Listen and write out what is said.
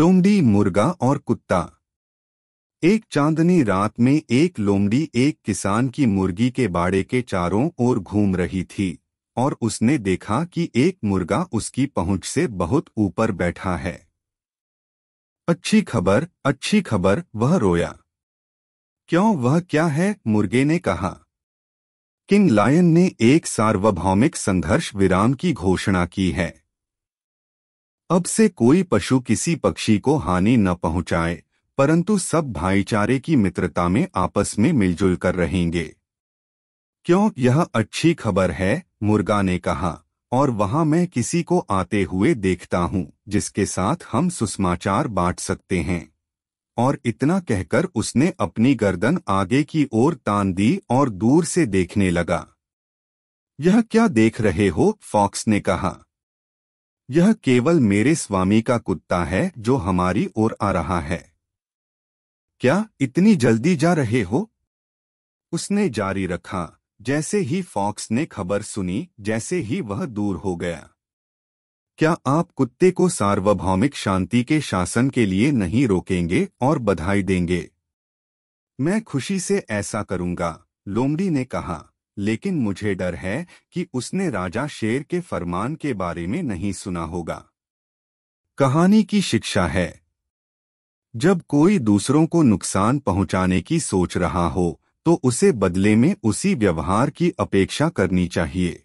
लोमडी मुर्गा और कुत्ता एक चांदनी रात में एक लोमड़ी एक किसान की मुर्गी के बाड़े के चारों ओर घूम रही थी और उसने देखा कि एक मुर्गा उसकी पहुंच से बहुत ऊपर बैठा है अच्छी खबर अच्छी खबर वह रोया क्यों वह क्या है मुर्गे ने कहा किंग लायन ने एक सार्वभौमिक संघर्ष विराम की घोषणा की है अब से कोई पशु किसी पक्षी को हानि न पहुंचाए परंतु सब भाईचारे की मित्रता में आपस में मिलजुल कर रहेंगे क्यों यह अच्छी खबर है मुर्गा ने कहा और वहां मैं किसी को आते हुए देखता हूं जिसके साथ हम सुसमाचार बांट सकते हैं और इतना कहकर उसने अपनी गर्दन आगे की ओर तान दी और दूर से देखने लगा यह क्या देख रहे हो फॉक्स ने कहा यह केवल मेरे स्वामी का कुत्ता है जो हमारी ओर आ रहा है क्या इतनी जल्दी जा रहे हो उसने जारी रखा जैसे ही फॉक्स ने खबर सुनी जैसे ही वह दूर हो गया क्या आप कुत्ते को सार्वभौमिक शांति के शासन के लिए नहीं रोकेंगे और बधाई देंगे मैं खुशी से ऐसा करूंगा लोमड़ी ने कहा लेकिन मुझे डर है कि उसने राजा शेर के फरमान के बारे में नहीं सुना होगा कहानी की शिक्षा है जब कोई दूसरों को नुकसान पहुंचाने की सोच रहा हो तो उसे बदले में उसी व्यवहार की अपेक्षा करनी चाहिए